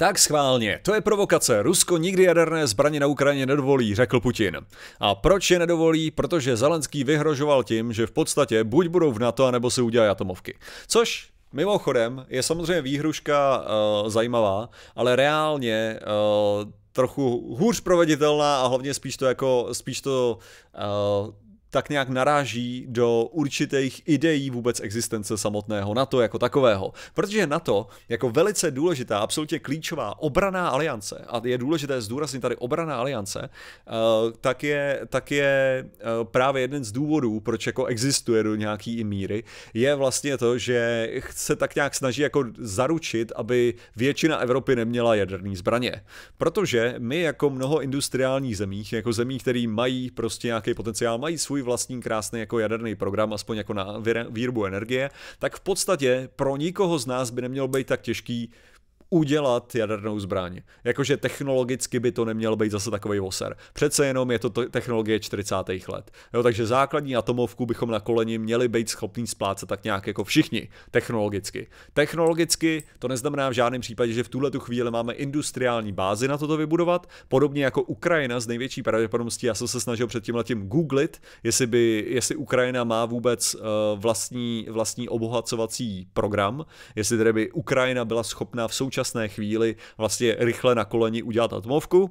Tak schválně, to je provokace. Rusko nikdy jaderné zbraně na Ukrajině nedovolí, řekl Putin. A proč je nedovolí? Protože Zelenský vyhrožoval tím, že v podstatě buď budou v NATO, anebo si udělají atomovky. Což Mimochodem, je samozřejmě výhruška uh, zajímavá, ale reálně uh, trochu hůř proveditelná a hlavně spíš to jako, spíš to uh, tak nějak naráží do určitých ideí vůbec existence samotného NATO jako takového. Protože NATO jako velice důležitá, absolutně klíčová obraná aliance, a je důležité zdůraznit tady obraná aliance, eh, tak je, tak je eh, právě jeden z důvodů, proč jako existuje do nějaký i míry, je vlastně to, že se tak nějak snaží jako zaručit, aby většina Evropy neměla jaderné zbraně. Protože my jako mnoho industriálních zemích, jako zemí, které mají prostě nějaký potenciál, mají svůj svůj vlastní krásný jako jaderný program, aspoň jako na výrobu energie, tak v podstatě pro nikoho z nás by nemělo být tak těžký udělat jadernou zbraň. Jakože technologicky by to neměl být zase takový voser. Přece jenom je to technologie 40. let. Jo, takže základní atomovku bychom na koleni měli být schopní splácet tak nějak jako všichni, technologicky. Technologicky to neznamená v žádném případě, že v tuhle tu chvíli máme industriální bázi na toto vybudovat, podobně jako Ukrajina s největší pravděpodobností, já jsem se snažil před tím letím googlit, jestli, by, jestli Ukrajina má vůbec uh, vlastní, vlastní obohacovací program, jestli tedy by Ukrajina byla schopná v současnosti současné chvíli vlastně rychle na koleni udělat atomovku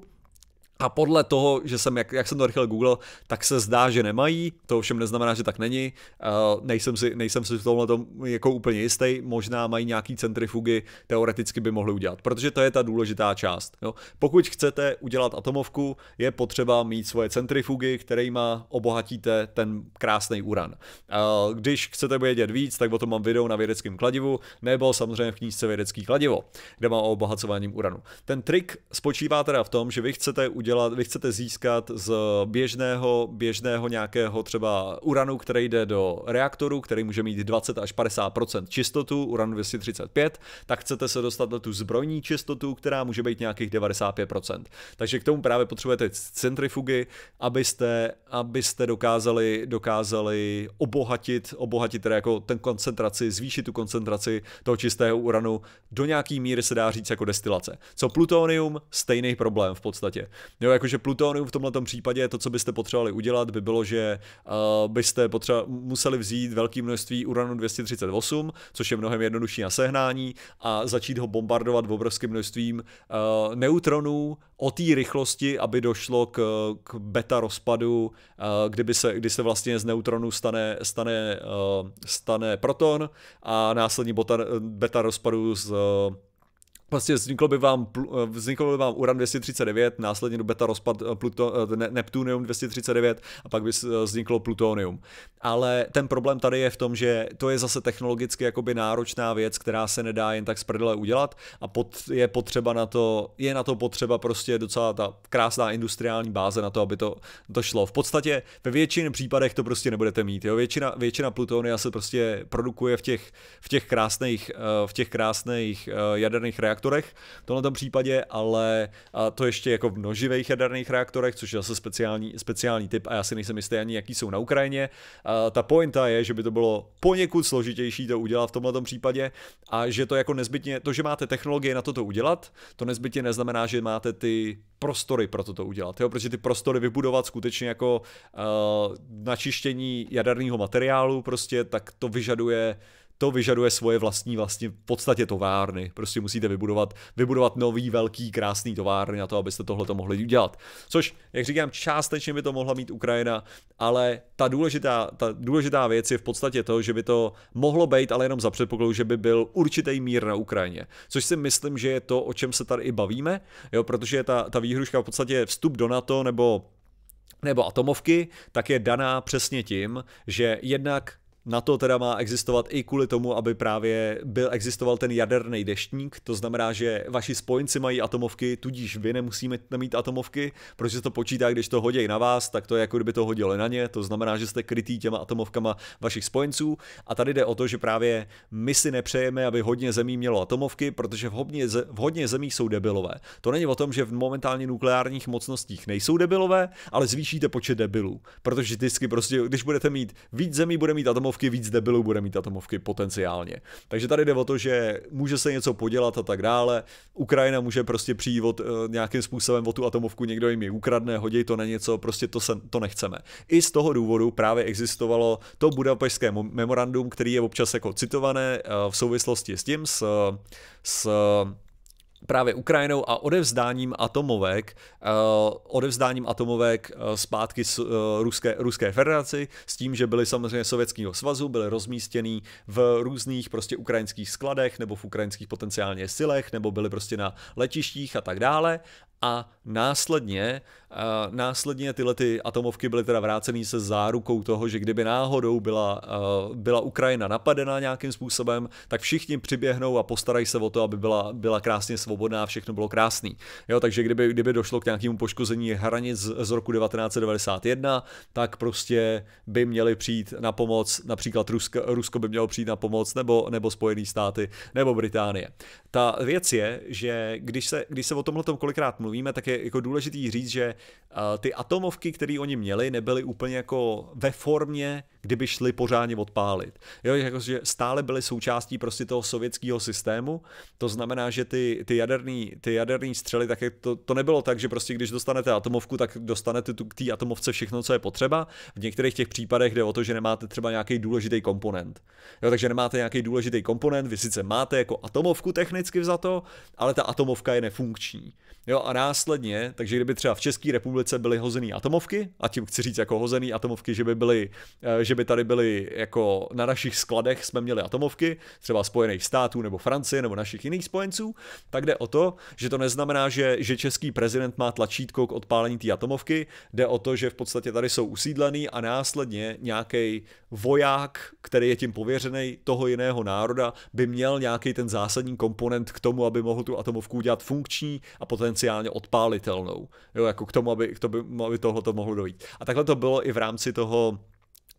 a podle toho, že jsem, jak, jak jsem to rychle googlil, tak se zdá, že nemají, to ovšem neznamená, že tak není, uh, nejsem si, nejsem si v tomhle tom jako úplně jistý, možná mají nějaký centrifugy, teoreticky by mohli udělat, protože to je ta důležitá část. Jo. Pokud chcete udělat atomovku, je potřeba mít svoje centrifugy, kterými obohatíte ten krásný uran. Uh, když chcete vědět víc, tak o tom mám video na vědeckém kladivu, nebo samozřejmě v knížce Vědecký kladivo, kde má o obohacování uranu. Ten trik spočívá teda v tom, že vy chcete udělat udělat, vy chcete získat z běžného, běžného nějakého třeba uranu, který jde do reaktoru, který může mít 20 až 50 čistotu, uran 235, tak chcete se dostat na tu zbrojní čistotu, která může být nějakých 95 Takže k tomu právě potřebujete centrifugy, abyste, abyste dokázali, dokázali obohatit, obohatit teda jako ten koncentraci, zvýšit tu koncentraci toho čistého uranu do nějaký míry se dá říct jako destilace. Co plutonium, stejný problém v podstatě. Jo, jakože plutonium v tomto případě, to, co byste potřebovali udělat, by bylo, že uh, byste potřeba, museli vzít velké množství uranu 238, což je mnohem jednodušší na sehnání, a začít ho bombardovat v obrovským množstvím uh, neutronů o té rychlosti, aby došlo k, k beta rozpadu, uh, kdyby se, kdy se vlastně z neutronů stane, stane, uh, stane proton a následně beta, beta rozpadu z uh, Vlastně vzniklo by vám, eh, vzniklo by vám Uran 239, následně do beta rozpad eh, Pluto, eh, ne, Neptunium 239 a pak by vzniklo Plutonium. Ale ten problém tady je v tom, že to je zase technologicky jakoby náročná věc, která se nedá jen tak z udělat a pod, je potřeba na to, je na to potřeba prostě docela ta krásná industriální báze na to, aby to, to šlo. V podstatě ve většině případech to prostě nebudete mít. Jo? Většina, většina Plutonia se prostě produkuje v těch, v těch krásných, v těch krásných jaderných reakcích reaktorech v tomto případě, ale a to ještě jako v noživých jaderných reaktorech, což je zase speciální, speciální typ a já si nejsem jistý ani, jaký jsou na Ukrajině. A ta pointa je, že by to bylo poněkud složitější to udělat v tomto případě a že to jako nezbytně, to, že máte technologie na toto udělat, to nezbytně neznamená, že máte ty prostory pro toto udělat, jo? protože ty prostory vybudovat skutečně jako uh, načištění jaderného materiálu prostě, tak to vyžaduje uh, to vyžaduje svoje vlastní vlastně v podstatě továrny. Prostě musíte vybudovat, vybudovat nový, velký, krásný továrny na to, abyste tohle to mohli udělat. Což, jak říkám, částečně by to mohla mít Ukrajina, ale ta důležitá, ta důležitá věc je v podstatě to, že by to mohlo být, ale jenom za předpokladu, že by byl určitý mír na Ukrajině. Což si myslím, že je to, o čem se tady i bavíme, jo, protože ta, ta výhruška v podstatě vstup do NATO nebo nebo atomovky, tak je daná přesně tím, že jednak na to teda má existovat i kvůli tomu, aby právě byl existoval ten jaderný deštník, to znamená, že vaši spojenci mají atomovky, tudíž vy nemusíte mít atomovky, protože to počítá, když to hodí na vás, tak to je jako kdyby to hodili na ně, to znamená, že jste krytý těma atomovkama vašich spojenců a tady jde o to, že právě my si nepřejeme, aby hodně zemí mělo atomovky, protože v hodně, v hodně zemí jsou debilové. To není o tom, že v momentálně nukleárních mocnostích nejsou debilové, ale zvýšíte počet debilů, protože vždycky prostě, když budete mít víc zemí, bude mít atomovky, atomovky víc debilů bude mít atomovky potenciálně. Takže tady jde o to, že může se něco podělat a tak dále. Ukrajina může prostě přijít od, eh, nějakým způsobem o tu atomovku, někdo jim ji ukradne, hodí to na něco, prostě to, se, to nechceme. I z toho důvodu právě existovalo to budapešské memorandum, který je občas jako citované eh, v souvislosti s tím, s, s právě Ukrajinou a odevzdáním atomovek, eh, odevzdáním atomovek eh, zpátky eh, Ruské, Ruské federaci, s tím, že byly samozřejmě Sovětského svazu, byly rozmístěný v různých prostě ukrajinských skladech nebo v ukrajinských potenciálně silech, nebo byly prostě na letištích a tak dále a následně, následně tyhle ty atomovky byly teda vrácený se zárukou toho, že kdyby náhodou byla, byla Ukrajina napadena nějakým způsobem, tak všichni přiběhnou a postarají se o to, aby byla, byla krásně svobodná a všechno bylo krásný. Jo, takže kdyby, kdyby došlo k nějakému poškození hranic z roku 1991, tak prostě by měli přijít na pomoc, například Rusko, Rusko by mělo přijít na pomoc, nebo, nebo Spojené státy, nebo Británie. Ta věc je, že když se, když se o tomhle kolikrát mluví, mluvíme, tak je jako důležitý říct, že eh, ty atomovky, které oni měli, nebyly úplně jako ve formě, kdyby šly pořádně odpálit. Jo, jako, že stále byly součástí prostě toho sovětského systému, to znamená, že ty, ty jaderný, ty jaderný střely, tak to, to nebylo tak, že prostě když dostanete atomovku, tak dostanete tu, k té atomovce všechno, co je potřeba. V některých těch případech jde o to, že nemáte třeba nějaký důležitý komponent. Jo, takže nemáte nějaký důležitý komponent, vy sice máte jako atomovku technicky za to, ale ta atomovka je nefunkční. Jo, a následně, takže kdyby třeba v České republice byly hozené atomovky, a tím chci říct jako hozené atomovky, že by, byly, eh, že by tady byly jako na našich skladech jsme měli atomovky, třeba Spojených států nebo Francie nebo našich jiných spojenců, tak jde o to, že to neznamená, že, že český prezident má tlačítko k odpálení té atomovky, jde o to, že v podstatě tady jsou usídlený a následně nějaký voják, který je tím pověřený toho jiného národa, by měl nějaký ten zásadní komponent k tomu, aby mohl tu atomovku udělat funkční a potenciálně normálně odpálitelnou, jo, jako k tomu, aby, k tomu, aby tohle to mohlo dojít. A takhle to bylo i v rámci toho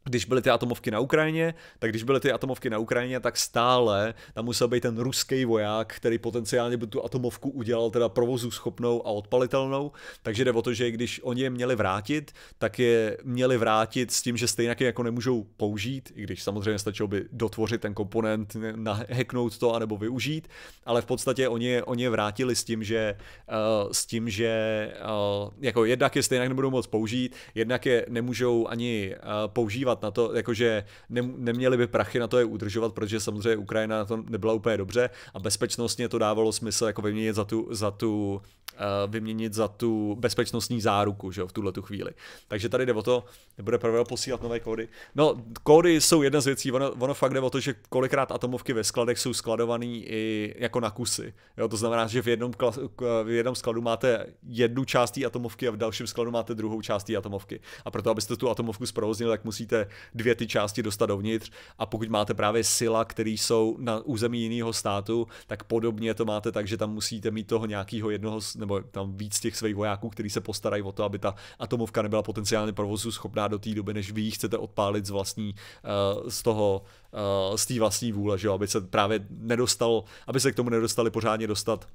když byly ty atomovky na Ukrajině, tak když byly ty atomovky na Ukrajině, tak stále tam musel být ten ruský voják, který potenciálně by tu atomovku udělal teda provozu schopnou a odpalitelnou. Takže jde o to, že když oni je měli vrátit, tak je měli vrátit s tím, že stejně jako nemůžou použít, i když samozřejmě stačilo by dotvořit ten komponent, naheknout to anebo využít, ale v podstatě oni, oni je vrátili s tím, že uh, s tím, že uh, jako jednak je stejně nebudou moc použít, jednak je nemůžou ani uh, používat na to, jakože ne, neměli by prachy na to je udržovat, protože samozřejmě Ukrajina na to nebyla úplně dobře a bezpečnostně to dávalo smysl jako vyměnit za tu, za tu eh, vyměnit za tu bezpečnostní záruku, že jo, v tuhle tu chvíli. Takže tady jde o to, nebude prvého posílat nové kódy. No, kódy jsou jedna z věcí, ono, ono fakt jde o to, že kolikrát atomovky ve skladech jsou skladované i jako na kusy. Jo, to znamená, že v jednom, klas, v jednom skladu máte jednu část té atomovky a v dalším skladu máte druhou část té atomovky. A proto, abyste tu atomovku zprovoznili, tak musíte dvě ty části dostat dovnitř a pokud máte právě sila, který jsou na území jiného státu, tak podobně to máte tak, že tam musíte mít toho nějakého jednoho, nebo tam víc těch svých vojáků, který se postarají o to, aby ta atomovka nebyla potenciálně provozu schopná do té doby, než vy ji chcete odpálit z vlastní, eh, z toho, eh, z té vlastní vůle, že jo? aby se právě nedostal, aby se k tomu nedostali pořádně dostat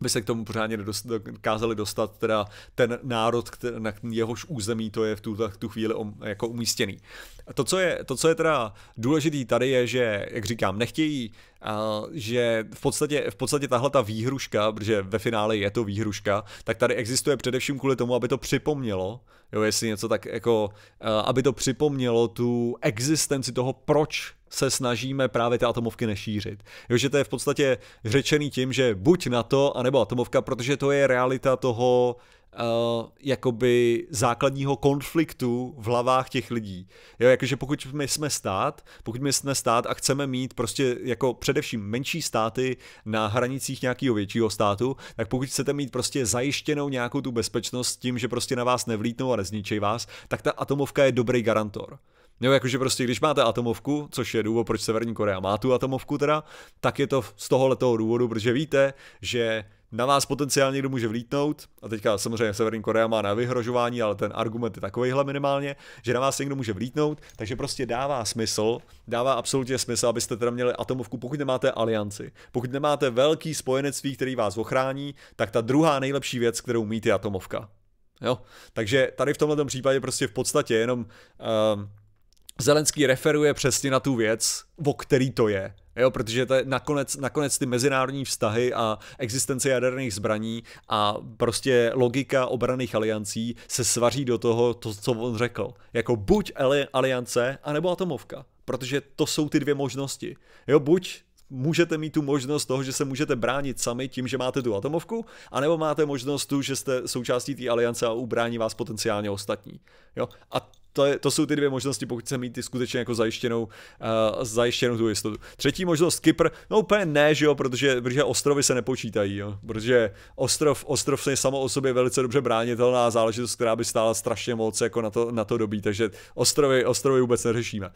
by se k tomu pořádně dokázali dostat, teda ten národ, který, na jehož území to je v tu, tu chvíli um, jako umístěný. to co, je, to, co je teda důležitý tady, je, že, jak říkám, nechtějí že v podstatě, v podstatě tahle ta výhruška, protože ve finále je to výhruška, tak tady existuje především kvůli tomu, aby to připomnělo, jo, jestli něco tak jako, aby to připomnělo tu existenci toho, proč se snažíme právě ty atomovky nešířit. Jo, že to je v podstatě řečený tím, že buď na to, anebo atomovka, protože to je realita toho, uh, Eh, jakoby základního konfliktu v hlavách těch lidí. Jo, jakože pokud my jsme stát, pokud my jsme stát a chceme mít prostě jako především menší státy na hranicích nějakého většího státu, tak pokud chcete mít prostě zajištěnou nějakou tu bezpečnost tím, že prostě na vás nevlítnou a nezničí vás, tak ta atomovka je dobrý garantor. Jo, jakože prostě, když máte atomovku, což je důvod, proč Severní Korea má tu atomovku teda, tak je to z toho důvodu, protože víte, že na vás potenciálně někdo může vlítnout, a teďka samozřejmě Severní Korea má na vyhrožování, ale ten argument je takovýhle minimálně, že na vás někdo může vlítnout, takže prostě dává smysl, dává absolutně smysl, abyste teda měli atomovku, pokud nemáte alianci. Pokud nemáte velký spojenectví, který vás ochrání, tak ta druhá nejlepší věc, kterou mít, je atomovka. Jo? Takže tady v tomhle případě prostě v podstatě jenom ehm, Zelenský referuje přesně na tu věc, o který to je. Jo, protože to je nakonec, nakonec ty mezinárodní vztahy a existence jaderných zbraní a prostě logika obraných aliancí se svaří do toho, to, co on řekl. Jako buď aliance, anebo atomovka. Protože to jsou ty dvě možnosti. Jo, buď můžete mít tu možnost toho, že se můžete bránit sami tím, že máte tu atomovku, anebo máte možnost tu, že jste součástí té aliance a ubrání vás potenciálně ostatní. Jo? A to, je, to jsou ty dvě možnosti, pokud chceme mít ty skutečně jako zajištěnou, uh, zajištěnou tu jistotu. Třetí možnost, Kypr, no úplně ne, že jo, protože, protože ostrovy se nepočítají, jo, protože ostrov, ostrov se je samo o sobě velice dobře bránitelná záležitost, která by stála strašně moc jako na to, na to dobí, takže ostrovy, ostrovy vůbec neřešíme.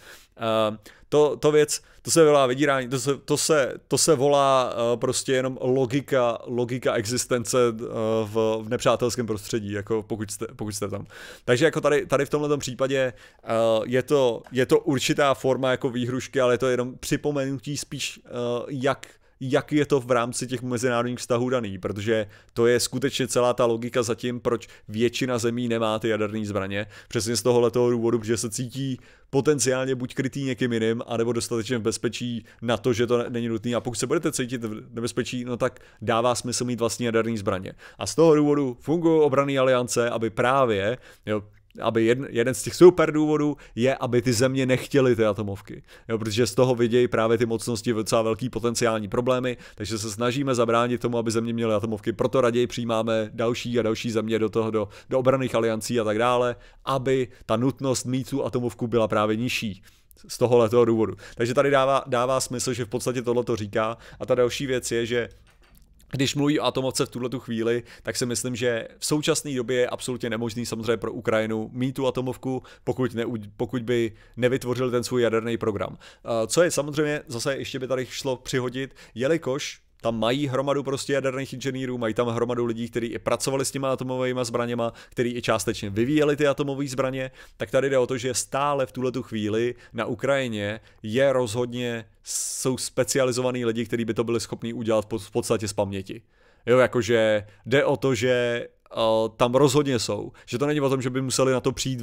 Uh, to, to věc, to se volá vydírání, to se, to se, to se volá uh, prostě jenom logika, logika existence uh, v, v nepřátelském prostředí, jako pokud jste, pokud jste tam. Takže jako tady, tady v tomhle případě uh, je, to, je to určitá forma jako výhrušky, ale je to jenom připomenutí spíš, uh, jak jak je to v rámci těch mezinárodních vztahů daný, protože to je skutečně celá ta logika za tím, proč většina zemí nemá ty jaderné zbraně. Přesně z tohoto důvodu, že se cítí potenciálně buď krytý někým jiným, anebo dostatečně v bezpečí na to, že to není nutné. A pokud se budete cítit v nebezpečí, no tak dává smysl mít vlastní jaderné zbraně. A z toho důvodu fungují obrané aliance, aby právě jo, aby jeden, jeden z těch super důvodů je, aby ty země nechtěly ty atomovky. Jo, protože z toho vidějí právě ty mocnosti docela velký potenciální problémy, takže se snažíme zabránit tomu, aby země měly atomovky. Proto raději přijímáme další a další země do toho, do, do obraných aliancí a tak dále, aby ta nutnost mít tu atomovku byla právě nižší z tohohle toho důvodu. Takže tady dává, dává smysl, že v podstatě tohle to říká. A ta další věc je, že když mluví o atomovce v tuhle tu chvíli, tak si myslím, že v současné době je absolutně nemožný samozřejmě pro Ukrajinu mít tu atomovku, pokud, ne, pokud by nevytvořil ten svůj jaderný program. Eh, co je samozřejmě, zase ještě by tady šlo přihodit, jelikož tam mají hromadu prostě jaderných inženýrů, mají tam hromadu lidí, kteří i pracovali s těma atomovými zbraněma, kteří i částečně vyvíjeli ty atomové zbraně, tak tady jde o to, že stále v tuhle tu chvíli na Ukrajině je rozhodně, jsou specializovaní lidi, kteří by to byli schopni udělat v podstatě z paměti. Jo, jakože jde o to, že Eh, tam rozhodně jsou. Že to není o tom, že by museli na to přijít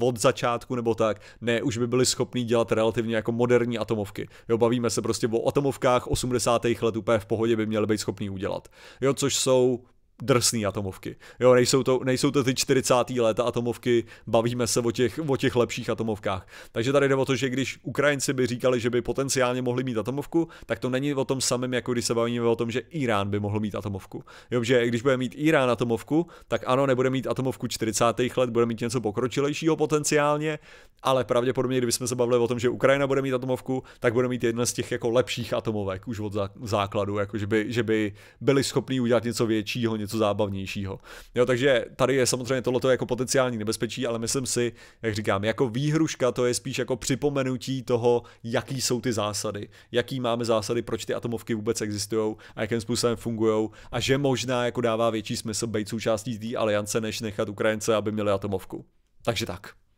od začátku nebo tak. Ne, už by byli schopní dělat relativně jako moderní atomovky. Jo, bavíme se prostě o atomovkách 80. let úplně v pohodě by měli být schopní udělat. Jo, což jsou drsný atomovky. Jo, nejsou to, nejsou to ty 40. léta atomovky, bavíme se o těch, o těch lepších atomovkách. Takže tady jde o to, že když Ukrajinci by říkali, že by potenciálně mohli mít atomovku, tak to není o tom samém, jako když se bavíme o tom, že Irán by mohl mít atomovku. Jo, že když bude mít Irán atomovku, tak ano, nebude mít atomovku 40. let, bude mít něco pokročilejšího potenciálně, ale pravděpodobně, kdybychom se bavili o tom, že Ukrajina bude mít atomovku, tak bude mít jedna z těch jako lepších atomovek už od základu, jako že by, že by byli schopni udělat něco většího, něco něco zábavnějšího. Jo, takže tady je samozřejmě tohleto jako potenciální nebezpečí, ale myslím si, jak říkám, jako výhruška to je spíš jako připomenutí toho, jaký jsou ty zásady, jaký máme zásady, proč ty atomovky vůbec existují a jakým způsobem fungují a že možná jako dává větší smysl být součástí té aliance, než nechat Ukrajince, aby měli atomovku. Takže tak.